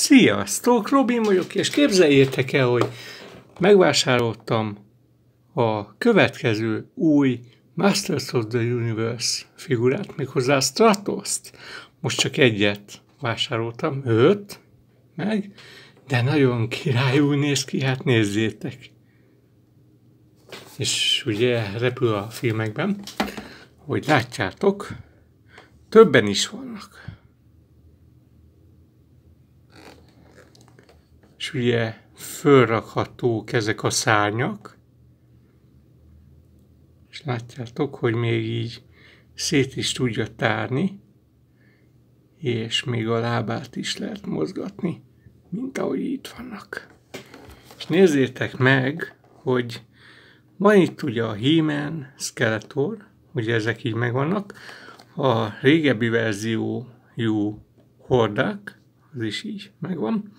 Sziasztok, Robin vagyok, és képzeljétek el, hogy megvásároltam a következő új Masters of the Universe figurát, méghozzá Stratoszt. Most csak egyet vásároltam, őt meg, de nagyon királyú néz ki, hát nézzétek. És ugye repül a filmekben, hogy látjátok, többen is vannak. és ugye fölrakhatók ezek a szárnyak, és látjátok, hogy még így szét is tudja tárni, és még a lábát is lehet mozgatni, mint ahogy itt vannak. És nézzétek meg, hogy van itt ugye a Hímen Skeletor, ugye ezek így megvannak, a régebbi verziójú hordák, az is így megvan,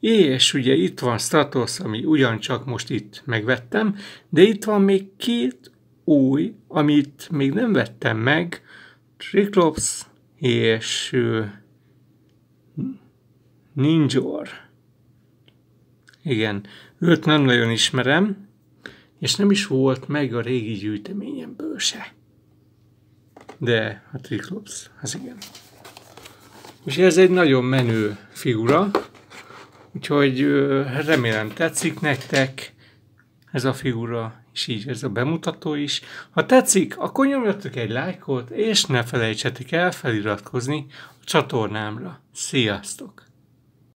és ugye itt van Stratos, ami ugyancsak most itt megvettem, de itt van még két új, amit még nem vettem meg, Triclops és Ninjor. Igen, őt nem nagyon ismerem, és nem is volt meg a régi gyűjteményemből se. De a Triclops, az igen. És ez egy nagyon menő figura, Úgyhogy remélem tetszik nektek ez a figura, és így ez a bemutató is. Ha tetszik, akkor nyomjatok egy lájkot, és ne felejtsetek el feliratkozni a csatornámra. Sziasztok!